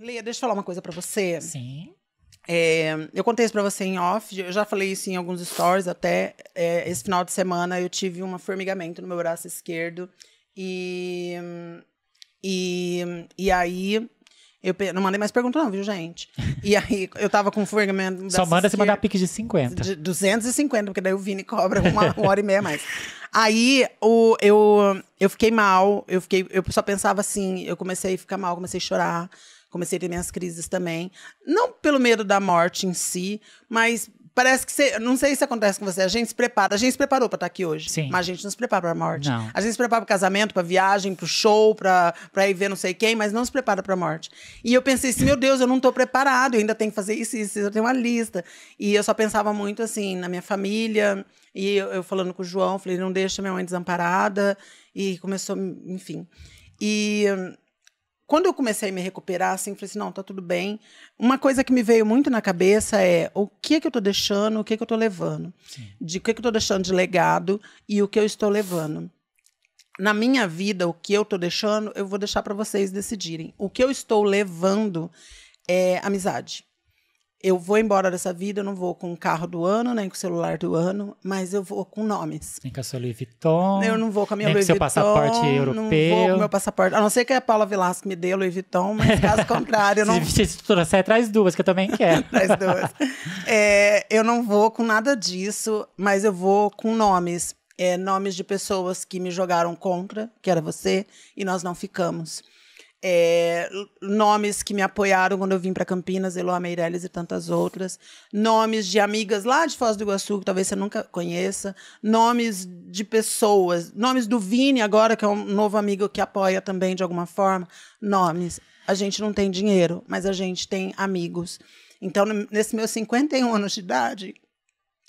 Leia, deixa eu falar uma coisa para você. Sim. É, eu contei isso pra você em off, eu já falei isso em alguns stories até. É, esse final de semana eu tive um formigamento no meu braço esquerdo. E. E, e aí. Eu não mandei mais pergunta, não, viu, gente? E aí, eu tava com formigamento. Só manda esquerda, você mandar pique de 50. De 250, porque daí o Vini cobra uma, uma hora e meia mais. Aí, o, eu, eu fiquei mal, eu, fiquei, eu só pensava assim, eu comecei a ficar mal, comecei a chorar comecei a ter minhas crises também. Não pelo medo da morte em si, mas parece que você, não sei se acontece com você, a gente se prepara, a gente se preparou para estar tá aqui hoje, Sim. mas a gente não se prepara para a morte. Não. A gente se prepara para casamento, para viagem, para o show, para ir ver não sei quem, mas não se prepara para a morte. E eu pensei assim, meu Deus, eu não estou preparado, eu ainda tenho que fazer isso, isso, eu tenho uma lista. E eu só pensava muito assim na minha família, e eu, eu falando com o João, falei, não deixa minha mãe desamparada, e começou, enfim. E hum, quando eu comecei a me recuperar, assim, falei assim, não, tá tudo bem. Uma coisa que me veio muito na cabeça é o que é que eu tô deixando, o que é que eu tô levando. Sim. De o que é que eu tô deixando de legado e o que eu estou levando. Na minha vida, o que eu tô deixando, eu vou deixar para vocês decidirem. O que eu estou levando é amizade eu vou embora dessa vida, eu não vou com o carro do ano, nem com o celular do ano, mas eu vou com nomes. Nem com a sua Louis Vuitton. Eu não vou com a minha nem com Vuitton. seu passaporte europeu. Não vou com meu passaporte. A não ser que a Paula Velasco me dê Louis Vuitton, mas caso contrário, eu não... Se, você trouxer, é traz duas, que eu também quero. traz duas. É, eu não vou com nada disso, mas eu vou com nomes. É, nomes de pessoas que me jogaram contra, que era você, e nós não ficamos. É, nomes que me apoiaram quando eu vim para Campinas, Eloa Meirelles e tantas outras, nomes de amigas lá de Foz do Iguaçu, que talvez você nunca conheça, nomes de pessoas, nomes do Vini agora, que é um novo amigo que apoia também de alguma forma, nomes. A gente não tem dinheiro, mas a gente tem amigos. Então, nesse meus 51 anos de idade,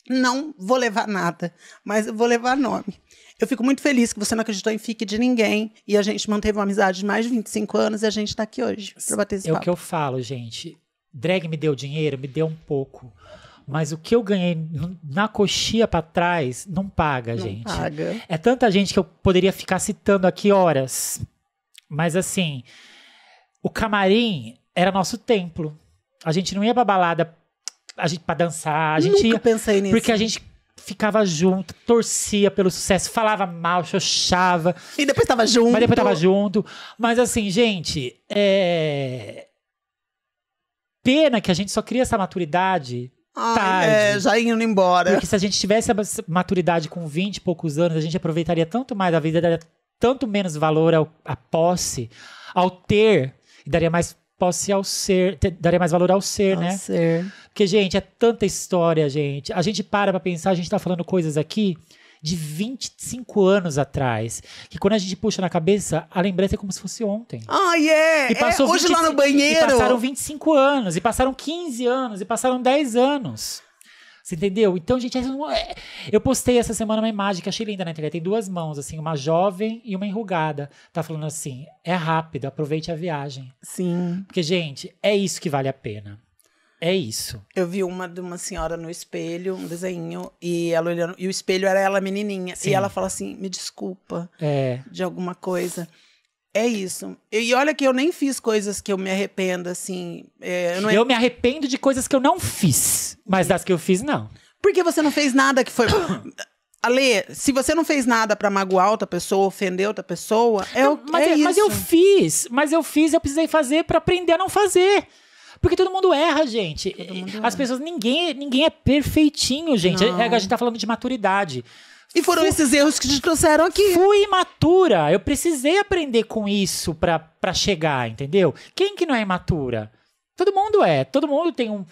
não vou levar nada, mas eu vou levar nome. Eu fico muito feliz que você não acreditou em fique de ninguém. E a gente manteve uma amizade de mais de 25 anos e a gente tá aqui hoje pra bater esse É papo. o que eu falo, gente. Drag me deu dinheiro, me deu um pouco. Mas o que eu ganhei na coxinha para trás não paga, não gente. Paga. É tanta gente que eu poderia ficar citando aqui horas. Mas assim, o camarim era nosso templo. A gente não ia pra balada a gente, pra dançar. A gente Nunca ia, pensei nisso. Porque a gente ficava junto, torcia pelo sucesso, falava mal, xoxava. E depois tava junto. Mas depois tava junto. Mas assim, gente, é. Pena que a gente só cria essa maturidade Ai, tarde. É, já indo embora. Porque se a gente tivesse a maturidade com 20 e poucos anos, a gente aproveitaria tanto mais a vida, daria tanto menos valor à posse, ao ter, e daria mais posse ao ser, te, daria mais valor ao ser, ao né? Ser. Porque, gente, é tanta história, gente. A gente para pra pensar, a gente tá falando coisas aqui de 25 anos atrás. Que quando a gente puxa na cabeça, a lembrança é como se fosse ontem. Ah, oh, yeah. E é. É, passou é, hoje 25, lá no banheiro. E passaram 25 anos, e passaram 15 anos, e passaram 10 anos. Você entendeu? Então, gente, é- eu postei essa semana uma imagem que achei linda na internet. Tem duas mãos, assim, uma jovem e uma enrugada. Tá falando assim: é rápido, aproveite a viagem. Sim. Porque, gente, é isso que vale a pena. É isso. Eu vi uma de uma senhora no espelho, um desenho, e ela olhando, e o espelho era ela menininha, Sim. e ela fala assim: "Me desculpa é. de alguma coisa". É isso. E olha que eu nem fiz coisas que eu me arrependo, assim. É, eu, é eu me arrependo de coisas que eu não fiz, mas das que eu fiz, não. Porque você não fez nada que foi. Ale, se você não fez nada para magoar outra pessoa, ofender outra pessoa, é o que é, é Mas eu fiz, mas eu fiz, eu precisei fazer para aprender a não fazer. Porque todo mundo erra, gente. mundo As erra. pessoas, ninguém, ninguém é perfeitinho, gente. É, a gente tá falando de maturidade. E foram fui, esses erros que te trouxeram aqui. Fui imatura. Eu precisei aprender com isso pra, pra chegar, entendeu? Quem que não é imatura? Todo mundo é. Todo mundo tem, um,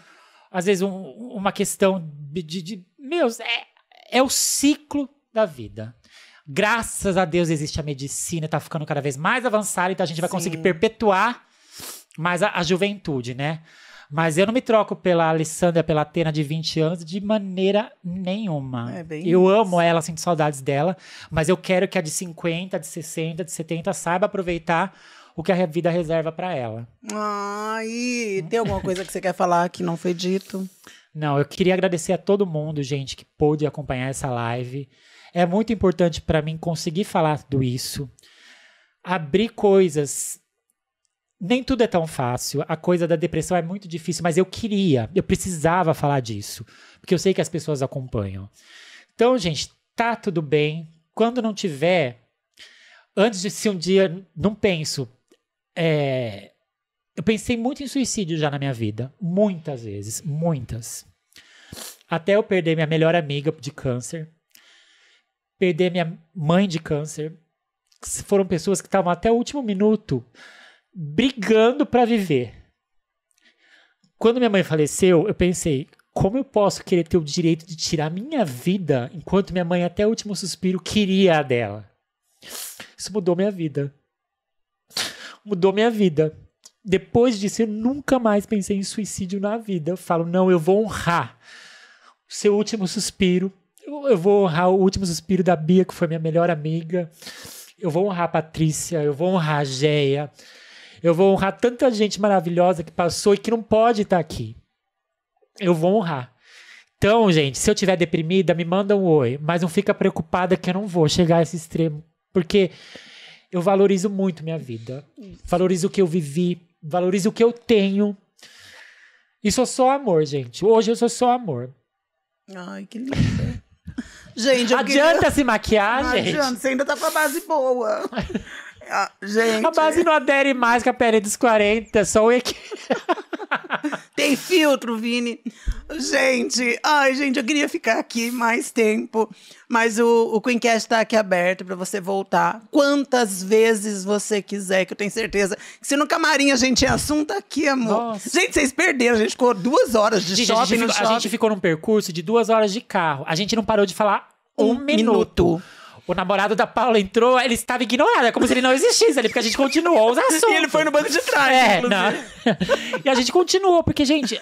às vezes, um, uma questão de. de, de meus, é, é o ciclo da vida. Graças a Deus existe a medicina, tá ficando cada vez mais avançada, então a gente vai Sim. conseguir perpetuar mais a, a juventude, né? Mas eu não me troco pela Alessandra, pela Atena de 20 anos, de maneira nenhuma. É eu isso. amo ela, sinto saudades dela, mas eu quero que a de 50, de 60, de 70 saiba aproveitar o que a vida reserva para ela. Ah, e tem alguma coisa que você quer falar que não foi dito? Não, eu queria agradecer a todo mundo, gente, que pôde acompanhar essa live. É muito importante para mim conseguir falar tudo isso, abrir coisas nem tudo é tão fácil. A coisa da depressão é muito difícil, mas eu queria, eu precisava falar disso, porque eu sei que as pessoas acompanham. Então, gente, tá tudo bem. Quando não tiver, antes de se um dia não penso, é, eu pensei muito em suicídio já na minha vida, muitas vezes, muitas. Até eu perder minha melhor amiga de câncer, perder minha mãe de câncer, foram pessoas que estavam até o último minuto brigando para viver. Quando minha mãe faleceu, eu pensei, como eu posso querer ter o direito de tirar minha vida enquanto minha mãe até o último suspiro queria a dela? Isso mudou minha vida. Mudou minha vida. Depois disso, eu nunca mais pensei em suicídio na vida. Eu falo, não, eu vou honrar o seu último suspiro. Eu, eu vou honrar o último suspiro da Bia, que foi minha melhor amiga. Eu vou honrar a Patrícia, eu vou honrar a Geia eu vou honrar tanta gente maravilhosa que passou e que não pode estar tá aqui. Eu vou honrar. Então, gente, se eu tiver deprimida, me manda um oi, mas não fica preocupada que eu não vou chegar a esse extremo, porque eu valorizo muito minha vida. Valorizo o que eu vivi, valorizo o que eu tenho. E sou só amor, gente. Hoje eu sou só amor. Ai, que lindo. gente, eu Adianta queria... se maquiar, Não gente. Adianta, você ainda tá com a base boa. Ah, gente. A base não adere mais com a pele dos 40, só o equi... Tem filtro, Vini. Gente, ai, gente, eu queria ficar aqui mais tempo. Mas o, o Queencast está aqui aberto para você voltar quantas vezes você quiser, que eu tenho certeza se no camarim a gente tinha é assunto aqui, amor. Nossa. Gente, vocês perderam, a gente ficou duas horas de gente, shopping, a gente, ficou, shopping. A gente ficou num percurso de duas horas de carro. A gente não parou de falar um, um minuto. minuto o namorado da Paula entrou, ele estava ignorado. É como se ele não existisse ali, porque a gente continuou os assuntos. e ele foi no banco de trás. É, e a gente continuou, porque, gente,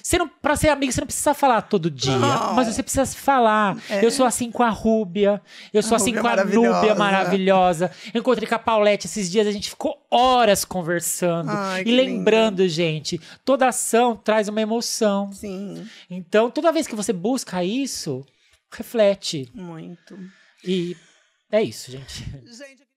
você não, pra ser amigo, você não precisa falar todo dia, não. mas você precisa falar. É. Eu sou assim com a Rúbia, eu sou a assim Rúbia com a é maravilhosa. Núbia maravilhosa. Eu encontrei com a Paulette esses dias, a gente ficou horas conversando. Ai, e lembrando, lindo. gente, toda ação traz uma emoção. Sim. Então, toda vez que você busca isso, reflete. Muito. E é isso, gente. gente